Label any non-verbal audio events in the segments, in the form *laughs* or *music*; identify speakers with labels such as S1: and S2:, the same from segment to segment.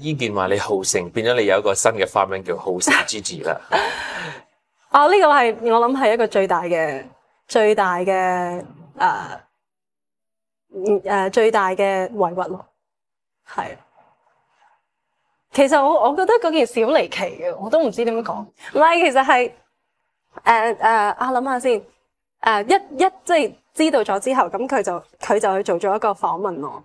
S1: 依件话你好胜，变咗你有一个新嘅花名叫好胜之字啦。
S2: 啊，呢个系我谂系一个最大嘅最大嘅诶诶最大嘅委屈咯。系，其实我我觉得嗰件事好离奇嘅，我都唔知点样讲。唔系，其实系诶诶，我谂下先。诶，一一即系知道咗之后，咁佢就佢就去做咗一个访问我。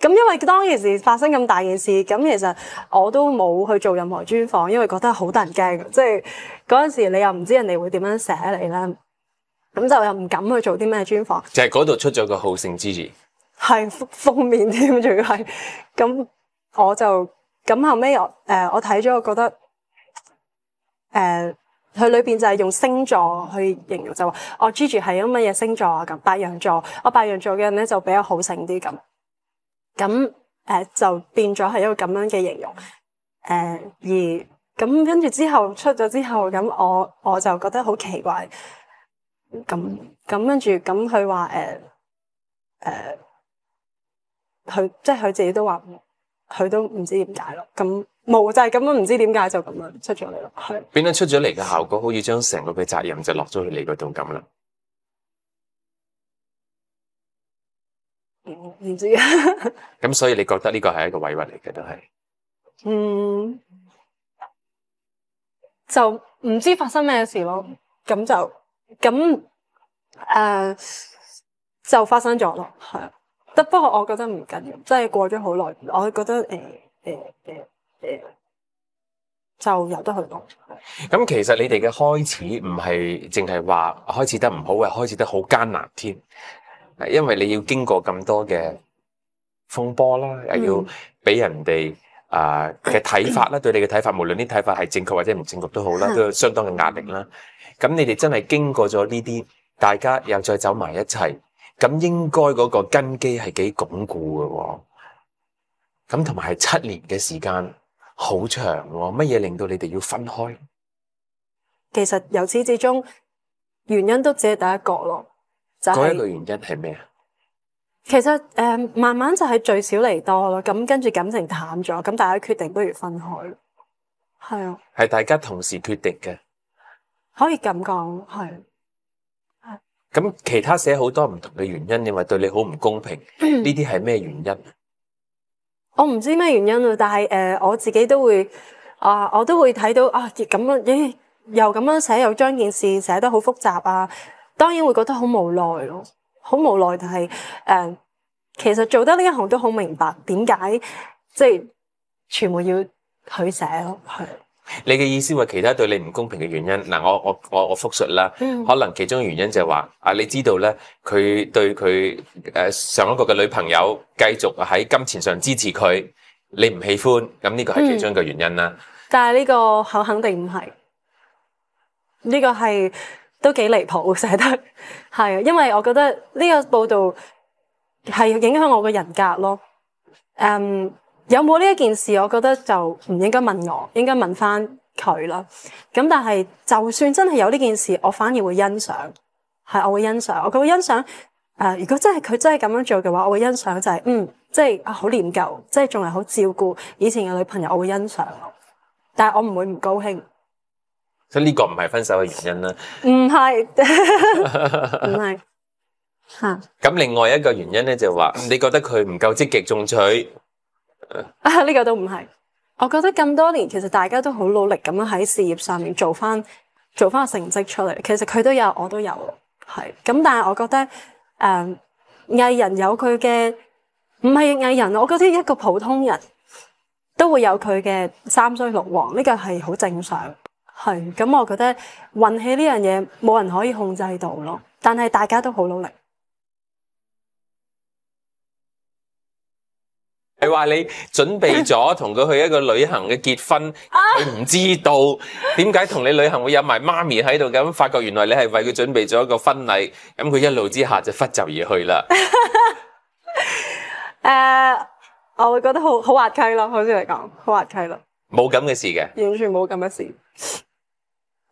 S2: 咁因为当其时发生咁大件事，咁其实我都冇去做任何专访，因为觉得好得人惊，即系嗰阵时你又唔知人哋会点样写你啦，咁就又唔敢去做啲咩专访。
S1: 就系嗰度出咗个好胜之如，
S2: 系封面添，仲要系咁，我就咁后尾我诶，我睇咗，我觉得诶，佢里边就系用星座去形容，就话我 Gigi 系啲乜嘢星座啊，咁白羊座，我白羊座嘅人咧就比较好胜啲咁。咁誒就變咗係一個咁樣嘅形容誒，而咁跟住之後出咗之後，咁我我就覺得好奇怪。咁咁跟住咁佢話誒誒，佢即係佢自己都話，佢都唔知點解咯。咁冇就係咁樣，唔知點解就咁樣出咗嚟咯。係
S1: 變咗出咗嚟嘅效果，好似將成個嘅責任就落咗去你個度咁啦。
S2: 唔知啊，*laughs*
S1: 咁所以你觉得呢个系一个委屈嚟嘅都系，
S2: 嗯，就唔知发生咩事咯，咁就咁诶，就发生咗咯，系，得不过我觉得唔紧要，即系过咗好耐，我觉得诶诶诶诶，就由得去咯。
S1: 咁其实你哋嘅开始唔系净系话开始得唔好嘅，开始得好艰难添。因為你要經過咁多嘅風波啦，又要俾人哋啊嘅睇法啦，對你嘅睇法，無論啲睇法係正確或者唔正確都好啦，都有相當嘅壓力啦。咁你哋真係經過咗呢啲，大家又再走埋一齊，咁應該嗰個根基係幾鞏固嘅喎。咁同埋系七年嘅時間，好長喎。乜嘢令到你哋要分開？
S2: 其實由始至終，原因都只係第一個咯。嗰一个原
S1: 因系咩啊？
S2: 其实诶，慢慢就系聚少离多咯，咁跟住感情淡咗，咁大家决定不如分开咯。系啊，
S1: 系大家同时决定嘅，
S2: 可以咁讲系。
S1: 咁其他写好多唔同嘅原因，你话对你好唔公平？*clears throat* 呢啲系咩原因
S2: 我唔知咩原因啊，但系诶，我自己都会啊，我都会睇到啊，咁样咦，又咁样写，又将件事写得好复杂啊。當然會覺得好無奈咯，好無奈。但系誒，其實做得呢一行都好明白點解即系全部要佢写咯。系。
S1: 你嘅意思話其他對你唔公平嘅原因嗱，我我我我复述啦。可能其中原因就係話啊，你知道咧，佢對佢誒上一個嘅女朋友繼續喺金錢上支持佢，你唔喜歡，咁呢個係其中一个原因啦。
S2: 但系呢個肯肯定唔係呢個係。都幾離譜，成日得係，因為我覺得呢個報道係影響我嘅人格咯。嗯，有冇呢一件事？我覺得就唔應該問我，應該問翻佢啦。咁但係就算真係有呢件事，我反而會欣賞，係我會欣賞。我會欣賞。誒，如果真係佢真係咁樣做嘅話，我會欣賞就係嗯，即係啊，好念舊，即係仲係好照顧以前嘅女朋友，我會欣賞，但係我唔會唔高興。
S1: 所以呢个唔系分手嘅原因啦，
S2: 唔系 *laughs* 唔系吓。
S1: 咁另外一个原因咧，就话你觉得佢唔够积极进取
S2: 啊？呢个都唔系，我觉得咁多年其实大家都好努力咁样喺事业上面做翻做翻成绩出嚟。其实佢都有，我都有，系咁。但系我觉得诶，艺人有佢嘅唔系艺人，我觉得一个普通人都会有佢嘅三衰六旺，呢个系好正常。系咁，我觉得运气呢样嘢冇人可以控制到咯。但系大家都好努力。
S1: 系话你准备咗 *laughs* 同佢去一个旅行嘅结婚，佢唔知道点解同你旅行会有埋妈咪喺度。咁发觉原来你系为佢准备咗一个婚礼。咁佢一路之下就忽就而去啦。
S2: 诶，*laughs* 我会觉得好好滑稽咯，好似嚟讲好滑稽咯。
S1: 冇咁嘅事嘅，
S2: 完全冇咁嘅事。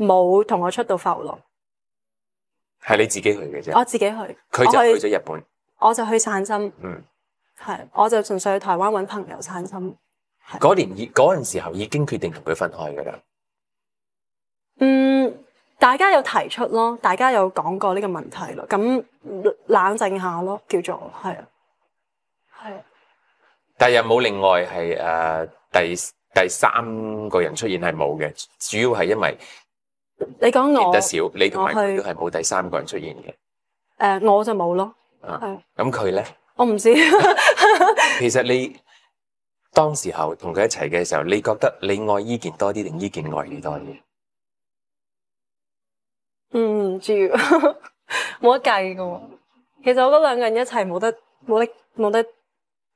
S2: 冇同我出到浮龙，
S1: 系你自己去嘅啫。我自己去，佢就去咗日本，
S2: 我就去散心。嗯，系，我就纯粹去台湾揾朋友散心。
S1: 嗰年，嗰阵时候已经决定同佢分开噶啦。
S2: 嗯，大家有提出咯，大家有讲过呢个问题咯，咁冷静下咯，叫做系啊，系。
S1: 但系又冇另外系诶，第第三个人出现系冇嘅，主要系因为。你讲我，你同埋佢都系冇第三个人出现嘅。
S2: 诶，我就冇咯。咁佢咧？我唔知。*laughs*
S1: 其实你当时候同佢一齐嘅时候，你觉得你爱伊健多啲定依健爱你多啲？
S2: 嗯，知，*laughs* 冇得计噶。其实我嗰两个人一齐冇得冇得冇得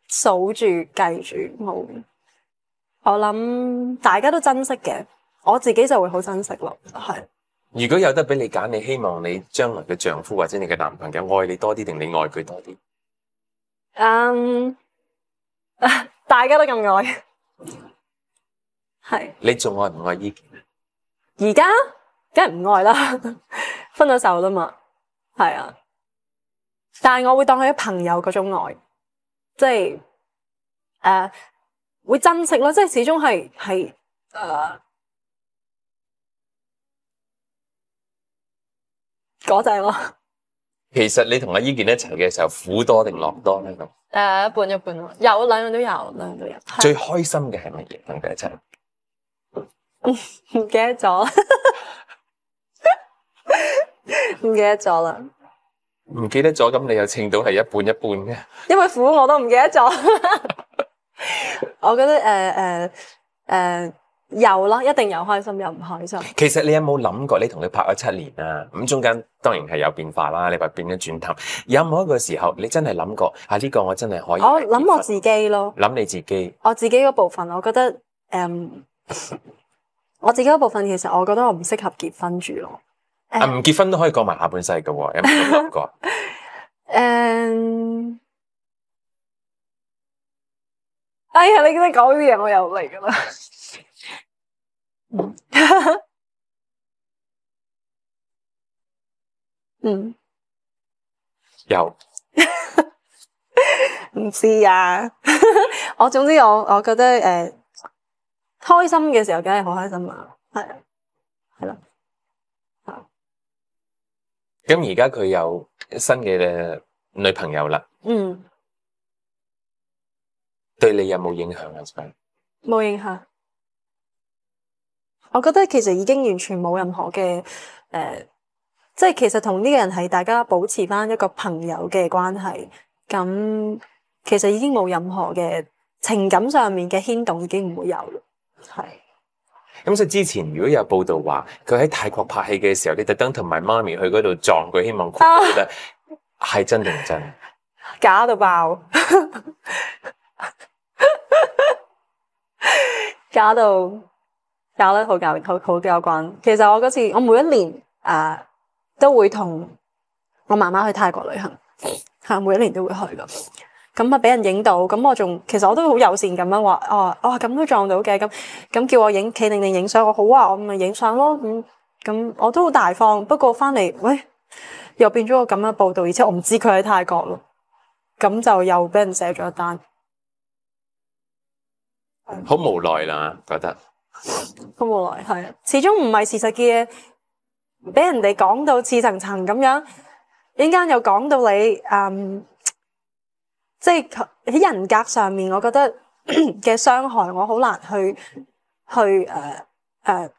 S2: 数住计住，冇。我谂大家都珍惜嘅。我自己就会好珍惜咯。系，
S1: 如果有得俾你拣，你希望你将来嘅丈夫或者你嘅男朋友爱你多啲，定你爱佢多
S2: 啲？嗯，*laughs* 大家都咁爱，系。
S1: 你仲爱唔爱依件
S2: 而家梗系唔爱啦，*laughs* 分咗手啦嘛，系啊。但系我会当佢系朋友嗰种爱，即系诶会珍惜咯，即系始终系系诶。嗰仔咯，
S1: 其实你同阿伊健一齐嘅时候，苦多定乐多咧咁？
S2: 诶，一半一半咯，有两样都有，两样都有。
S1: *laughs* 最开心嘅系乜嘢？两佢一齐？
S2: 唔唔记得咗，*laughs* 唔记得咗啦。
S1: 唔记得咗，咁你又称到系一半一半嘅？
S2: 因为苦我都唔记得咗，*laughs* 我觉得诶诶诶。有啦，一定有开心又唔开心。
S1: 其实你有冇谂过，你同佢拍咗七年啦，咁中间当然系有变化啦。你话变咗转头，有冇一个时候你真系谂过啊？呢个我真系可以。我
S2: 谂我自己咯。
S1: 谂你自己。
S2: 我自己嗰部分，我觉得，诶，我自己嗰部分其实我觉得我唔适合结婚住咯。
S1: 啊，唔结婚都可以过埋下半世噶喎，有冇谂过？
S2: 诶，*laughs* 哎呀，你你日讲嘢我又嚟噶啦。*laughs* 嗯，有，*laughs* 唔知啊，*laughs* 我总之我我觉得诶，开心嘅时候梗系好开心啊，系啊，系啦，啊，
S1: 咁而家佢有新嘅女朋友啦，嗯，对你有冇影响啊？
S2: 冇影响。我觉得其实已经完全冇任何嘅诶，即系其实同呢个人系大家保持翻一个朋友嘅关系，咁其实已经冇任何嘅情感上面嘅牵动，已经唔会有咯。系，
S1: 咁所以之前如果有报道话，佢喺泰国拍戏嘅时候，你特登同埋妈咪去嗰度撞佢，希望佢觉得系真定真？
S2: 假到爆，*laughs* 假到～搞得好搞好好有惯。其实我嗰次我每一年啊都会同我妈妈去泰国旅行，吓 *laughs* 每一年都会去噶。咁啊俾人影到，咁我仲其实我都好友善咁样话，哦，哇咁都撞到嘅，咁咁叫我影企定定影相，我好啊，我咪影相咯，咁咁我都好大方，不过翻嚟喂又变咗个咁嘅报道，而且我唔知佢喺泰国咯，咁就又俾人写咗一单，
S1: 好无奈啦，觉得。
S2: 咁冇奈，系始终唔系事实嘅，俾人哋讲到似层层咁样，一阵间又讲到你，嗯，即系喺人格上面，我觉得 *clears throat* 嘅伤害，我好难去去诶诶，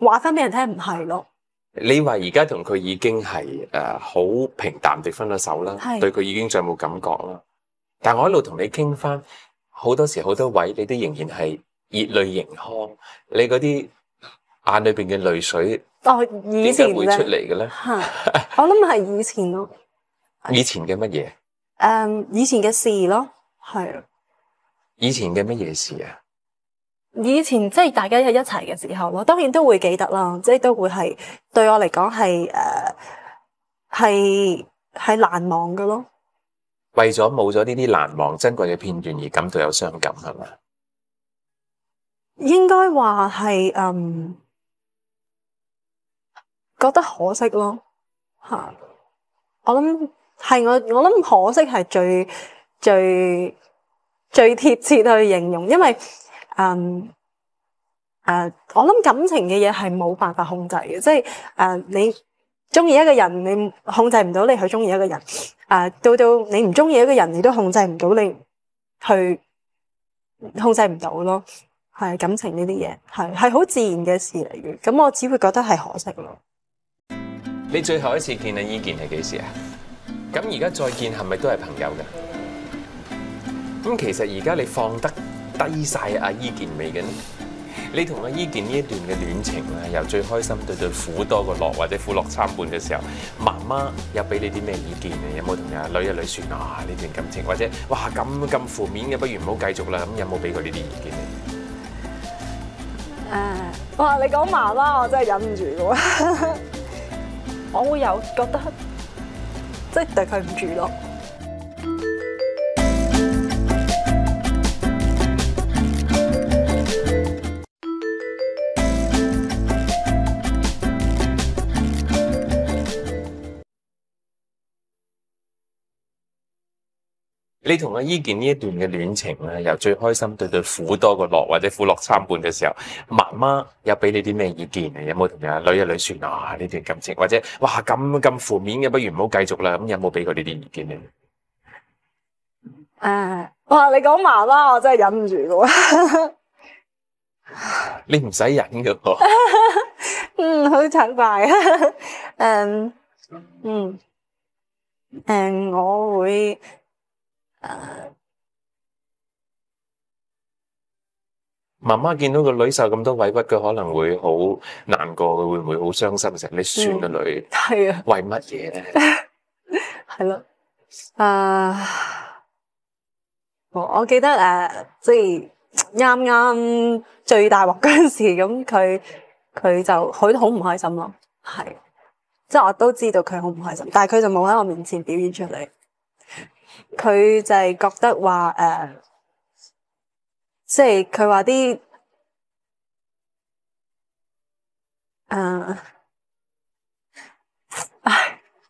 S2: 话翻俾人听唔系咯。
S1: 你话而家同佢已经系诶好平淡地分咗手啦，对佢已经再冇感觉啦。但我一路同你倾翻，好多时好多位，你都仍然系。热泪盈眶，你嗰啲眼里边嘅泪水，
S2: 哦，以前会出嚟嘅咧？我谂系以前咯，
S1: *laughs* 以前嘅乜嘢？
S2: 诶，以前嘅事咯，系啊，
S1: 以前嘅乜嘢事啊？
S2: 以前即系大家喺一齐嘅时候咯，当然都会记得啦，即系都会系对我嚟讲系诶系系难忘嘅咯。
S1: 为咗冇咗呢啲难忘珍贵嘅片段而感到有伤感，系嘛？
S2: 应该话系嗯，觉得可惜咯吓。我谂系我我谂可惜系最最最贴切去形容，因为嗯诶，我谂感情嘅嘢系冇办法控制嘅，即系诶你中意一个人，你控制唔到你去中意一个人。诶，到到你唔中意一个人，你都控制唔到你去控制唔到咯。係感情呢啲嘢係系好自然嘅事嚟嘅，咁我只會覺得係可惜咯。
S1: 你最後一次見阿伊健係幾時啊？咁而家再見係咪都係朋友嘅？咁其實而家你放得低晒阿伊健未嘅呢？你同阿伊健呢一段嘅戀情咧，由最開心對對苦多過樂，或者苦樂參半嘅時候，媽媽有俾你啲咩意見啊？有冇同阿女啊女算啊？呢段感情或者哇咁咁負面嘅，不如唔好繼續啦。咁有冇俾佢呢啲意見咧？
S2: 誒，*laughs* 哇！你講麻啦，我真係忍唔住喎，*laughs* 我會有覺得，即係對佢唔住咯。
S1: 你同阿伊健呢一段嘅恋情咧，由最开心对对苦多过乐，或者苦乐参半嘅时候，妈妈有俾你啲咩意见啊？有冇同阿女阿女算啊？呢段感情或者哇咁咁负面嘅，不如唔好继续啦。咁有冇俾佢哋啲意见咧？
S2: 诶，哇！你讲妈妈，我真系忍唔住噶。
S1: 你唔使忍噶。
S2: 嗯，好惭啊。诶，嗯，诶，我会。诶，
S1: 妈妈见到个女受咁多委屈，佢可能会好难过，佢会唔会好伤心嘅时候，你算个女系啊？为乜嘢咧？
S2: 系 *laughs* 咯，啊，我我记得诶，即系啱啱最大镬嗰阵时，咁佢佢就佢好唔开心咯，系，即系我都知道佢好唔开心，但系佢就冇喺我面前表现出嚟。佢就系觉得话诶，即系佢话啲诶，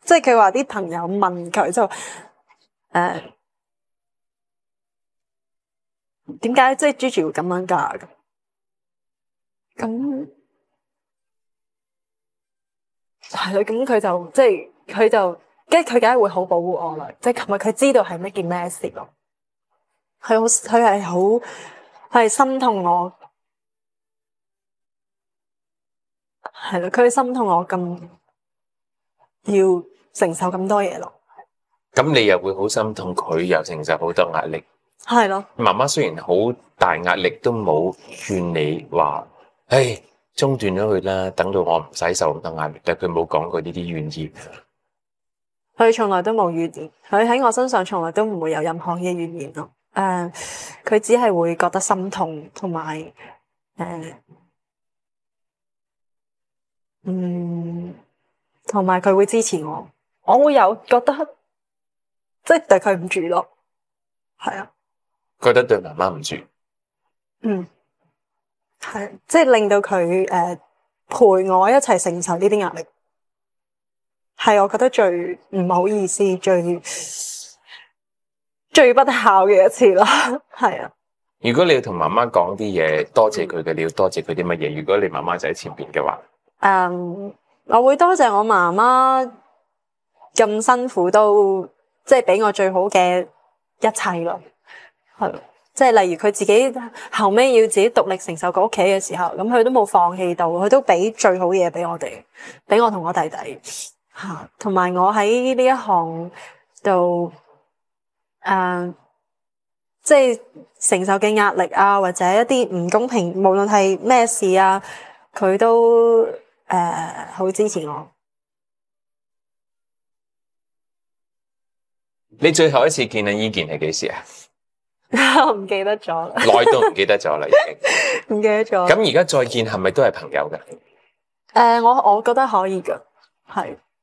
S2: 即系佢话啲朋友问佢就诶，点解即系朱哲会咁样噶？嘅？咁系啦，咁佢就即系佢就。跟住佢梗系会好保护我啦，即系琴日佢知道系咩件咩事咯，佢好佢系好系心痛我，系啦，佢心痛我咁要承受咁多嘢咯。
S1: 咁你又会好心痛，佢又承受好多压力，系咯。妈妈虽然好大压力，都冇劝你话，唉，中断咗佢啦，等到我唔使受咁多压力，但系佢冇讲过呢啲怨言。
S2: 佢从来都冇怨，佢喺我身上从来都唔会有任何嘅怨言咯。诶，佢只系会觉得心痛，同埋诶，嗯，同埋佢会支持我，我会有觉得即系对佢唔住咯。系啊，
S1: 觉得对妈妈唔住。
S2: 嗯，系，即系令到佢诶陪我一齐承受呢啲压力。系，我觉得最唔好意思、最最不孝嘅一次咯。系 *laughs* 啊，
S1: 如果你要同妈妈讲啲嘢，多谢佢嘅，你要多谢佢啲乜嘢？如果你妈妈就喺前边嘅话，
S2: 诶，我会多谢我妈妈咁辛苦都即系俾我最好嘅一切咯。系，即系例如佢自己后尾要自己独立承受个屋企嘅时候，咁佢都冇放弃到，佢都俾最好嘢俾我哋，俾我同我弟弟。吓，同埋我喺呢一行度，诶，即系承受嘅压力啊，或者一啲唔公平，无论系咩事啊，佢都诶好支持我。
S1: 你最后一次见你伊健系几时啊？
S2: 我 *laughs* 唔记得咗啦，耐都唔记得咗啦，已经 *laughs* 唔记得咗。咁
S1: 而家再见系咪都系朋友噶？
S2: 诶，我我觉得可以噶，系。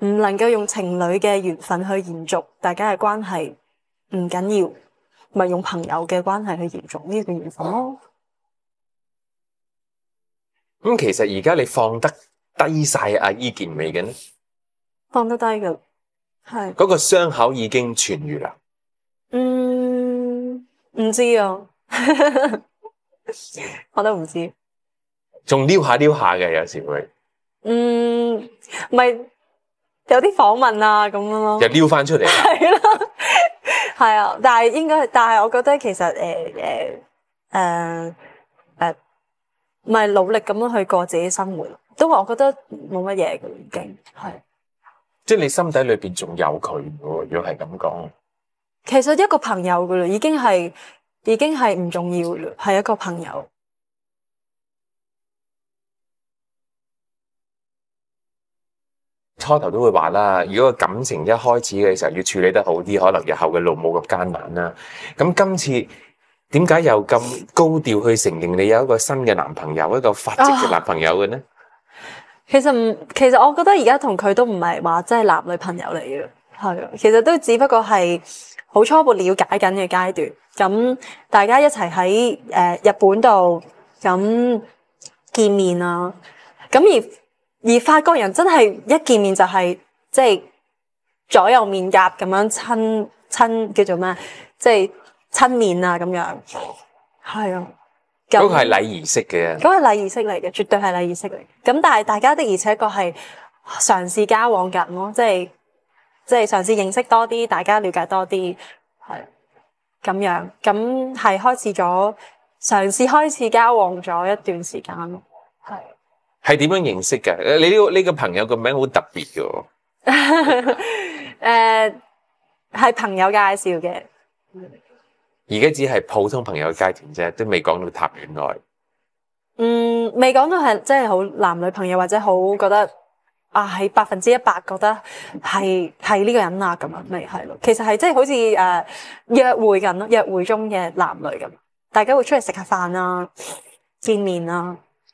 S2: 唔能够用情侣嘅缘分去延续大家嘅关系，唔紧要，咪用朋友嘅关系去延续呢段缘分咯。
S1: 咁其实而家你放得低晒阿伊健美嘅呢？
S2: 放得低嘅，系。
S1: 嗰个伤口已经痊愈啦。
S2: 嗯，唔知啊，*laughs* 我都唔知。
S1: 仲撩下撩下嘅，有时会。
S2: 嗯，咪。有啲訪問啊，咁樣咯，又
S1: 撩翻出嚟，系
S2: 咯，系啊，但系應該，但系我覺得其實誒誒誒誒，咪努力咁樣去過自己生活，都話我覺得冇乜嘢嘅已經，係，
S1: 即係你心底裏邊仲有佢喎，如果係咁講，
S2: 其實一個朋友嘅啦，已經係已經係唔重要嘞，係一個朋友。
S1: 开头都会话啦，如果个感情一开始嘅时候要处理得好啲，可能日后嘅路冇咁艰难啦。咁今次点解又咁高调去承认你有一个新嘅男朋友，一个发迹嘅男朋友嘅呢？
S2: 其实唔，其实我觉得而家同佢都唔系话真系男女朋友嚟嘅，系啊，其实都只不过系好初步了解紧嘅阶段。咁大家一齐喺诶日本度咁见面啊，咁而。而法国人真系一见面就系即系左右面颊咁样亲亲叫做咩？即系亲面啊咁样，系啊，咁系
S1: 礼仪式嘅，咁
S2: 系礼仪式嚟嘅，绝对系礼仪式嚟。咁但系大家的而且确系尝试交往紧咯，即系即系尝试认识多啲，大家了解多啲，系咁样，咁系开始咗尝试开始交往咗一段时间咯。
S1: 系点样认识嘅？你呢个呢个朋友个名好特别嘅。
S2: 诶，*laughs* 系朋友介绍嘅。
S1: 而家只系普通朋友阶段啫，都未讲到谈恋爱。
S2: 嗯，未讲到系，即系好男女朋友或者好觉得啊，系百分之一百觉得系系呢个人啊咁啊未系咯。其实系即系好似诶约会紧咯，约会中嘅男女咁，大家会出嚟食下饭啊，见面啊。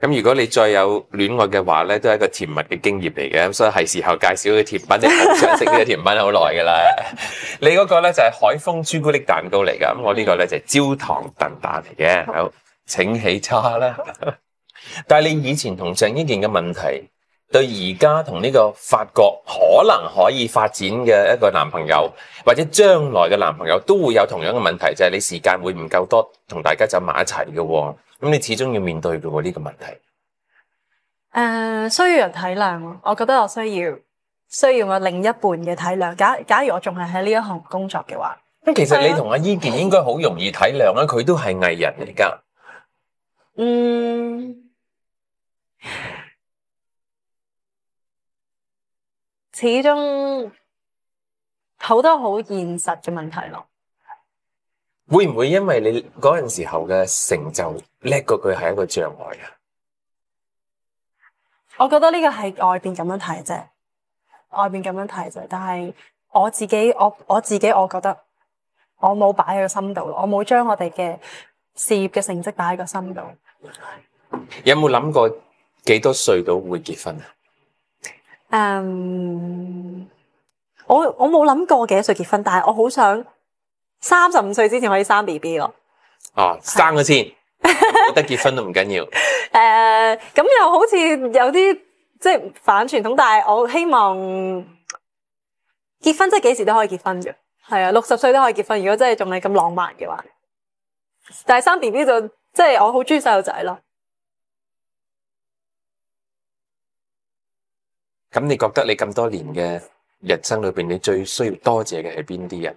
S1: 咁如果你再有恋爱嘅话咧，都系一个甜蜜嘅经验嚟嘅，咁所以系时候介绍个甜品。你想食呢个甜品好耐噶啦，*laughs* 你嗰个咧就系海风朱古力蛋糕嚟噶，咁我呢个咧就系焦糖炖蛋嚟嘅。好，请起叉啦。*laughs* 但系你以前同郑伊健嘅问题，对而家同呢个法国可能可以发展嘅一个男朋友，或者将来嘅男朋友，都会有同样嘅问题，就系你时间会唔够多同大家走埋一齐嘅。咁你始终要面对嘅喎呢个问题，
S2: 诶，需要人体谅咯。我觉得我需要，需要我另一半嘅体谅。假假如我仲系喺呢一行工作嘅话，
S1: 咁其实你同阿伊健应该好容易体谅啊，佢都系艺人嚟噶。
S2: 嗯，始终好多好现实嘅问题咯。
S1: 会唔会因为你嗰阵时候嘅成就叻过佢系一个障
S2: 碍啊？我觉得呢个系外边咁样睇啫，外边咁样睇啫。但系我自己，我我自己，我觉得我冇摆喺个心度咯，我冇将我哋嘅事业嘅成绩摆喺个心度。
S1: 有冇谂过几多岁到会结婚啊？
S2: 嗯，我我冇谂过几多岁结婚，但系我好想。三十五岁之前可以生 B B 咯，
S1: 哦，生咗先，得结婚都唔紧要。
S2: 诶，*laughs* 咁又好似有啲即系反传统，但系我希望结婚即系几时都可以结婚嘅，系啊，六十岁都可以结婚。如果真系仲系咁浪漫嘅话，但系生 B B 就即系我好中意细路仔咯。
S1: 咁你觉得你咁多年嘅人生里边，你最需要多谢嘅系边啲人？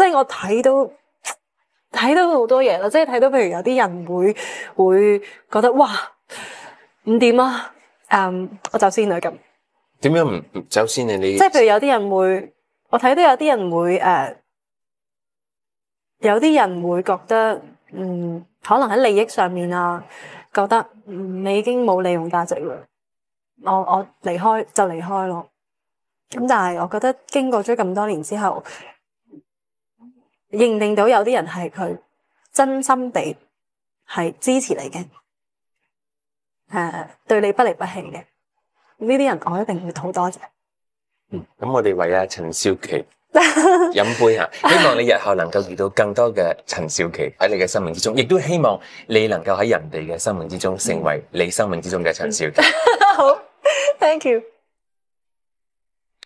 S2: 即系我睇到睇到好多嘢啦，即系睇到，譬如有啲人会会觉得哇唔掂啊，嗯，我走先啦咁。
S1: 点样唔走先啊？你即系譬如
S2: 有啲人会，我睇到有啲人会诶，有啲人会觉得，嗯，可能喺利益上面啊，觉得你已经冇利用价值啦，我我离开就离开咯。咁但系我觉得经过咗咁多年之后。认定到有啲人系佢真心地系支持你嘅，诶，对你不离不弃嘅呢啲人，我一定会好多谢。
S1: 嗯，咁我哋为阿陈少琪饮 *laughs* 杯啊！希望你日后能够遇到更多嘅陈少琪喺你嘅生命之中，亦都希望你能够喺人哋嘅生命之中成为你生命之中嘅陈少琪。
S2: *laughs* 好，thank you。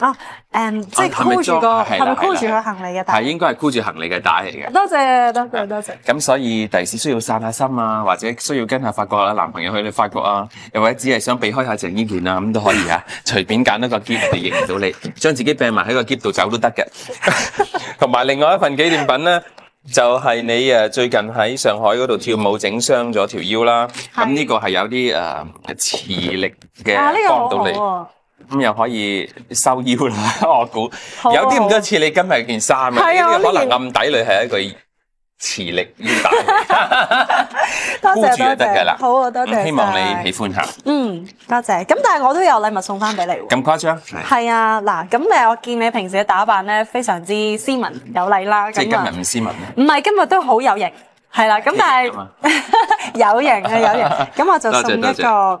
S2: 啊，誒，即系箍住咪箍住佢行李嘅带？
S1: 系應該係箍住行李嘅带嚟嘅。
S2: 多謝多謝多謝。
S1: 咁所以，第时需要散下心啊，或者需要跟下法國啊，男朋友去你法國啊，又或者只係想避開下鄭伊健啊，咁都可以啊，*laughs* 隨便揀一個結就影唔到你，將自己病埋喺個結度走都得嘅。*laughs* 同埋另外一份紀念品咧，就係你诶，最近喺上海嗰度跳舞整傷咗條腰啦。咁呢個係有啲誒磁力嘅幫到你。咁又可以收腰啦，*laughs* 我估有啲咁多似你今日件衫咧，呢可能暗底里系一个磁力腰
S2: 带，*laughs* 多谢多得噶啦。好啊，多谢，希望你喜欢下。嗯，多谢。咁但系我都有礼物送翻俾你。咁
S1: 夸张？系
S2: 啊，嗱，咁诶，我见你平时嘅打扮咧，非常之斯文有礼啦。即系今日
S1: 唔斯文咩？
S2: 唔系，今日都好有型，系啦。咁但系 *laughs* 有型啊，有型。咁我就送一个。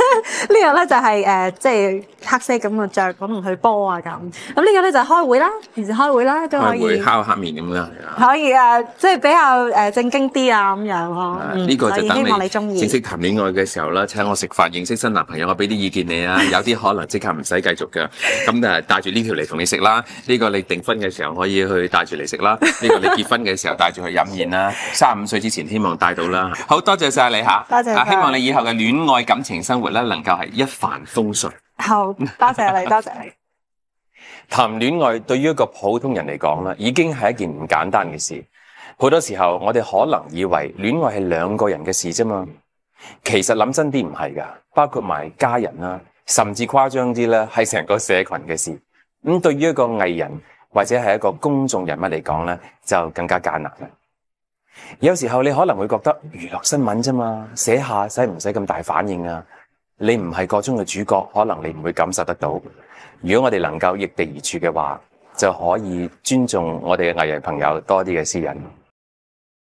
S2: *laughs* 呢个咧就系诶，即系黑色咁嘅着，可能去波啊咁。咁呢个咧就开会啦，平时开会啦都可以。会
S1: 敲黑面咁啦，
S2: 可以啊，即系比较诶正经啲啊咁样咯。呢个就等你。希望你中意。正式
S1: 谈恋爱嘅时候啦，请我食饭认识新男朋友，我俾啲意见你啊。*laughs* 有啲可能即刻唔使继续嘅。咁诶，带住呢条嚟同你食啦。呢个你订婚嘅时候可以去带住嚟食啦。呢个你结婚嘅时候带住去饮宴啦。三五岁之前希望带到啦。好多谢晒你吓，多谢。希望你以后嘅恋爱感情生活啦。能够系一帆风顺。
S2: 好，多谢你，*laughs* 多谢你。
S1: 谈恋爱对于一个普通人嚟讲咧，已经系一件唔简单嘅事。好多时候我哋可能以为恋爱系两个人嘅事啫嘛，其实谂真啲唔系噶，包括埋家人啦，甚至夸张啲咧系成个社群嘅事。咁对于一个艺人或者系一个公众人物嚟讲咧，就更加艰难啦。有时候你可能会觉得娱乐新闻啫嘛，写下使唔使咁大反应啊？你唔係個中嘅主角，可能你唔會感受得到。如果我哋能夠逆地而
S2: 處嘅話，就可以尊重我哋嘅藝人朋友多啲嘅私隐。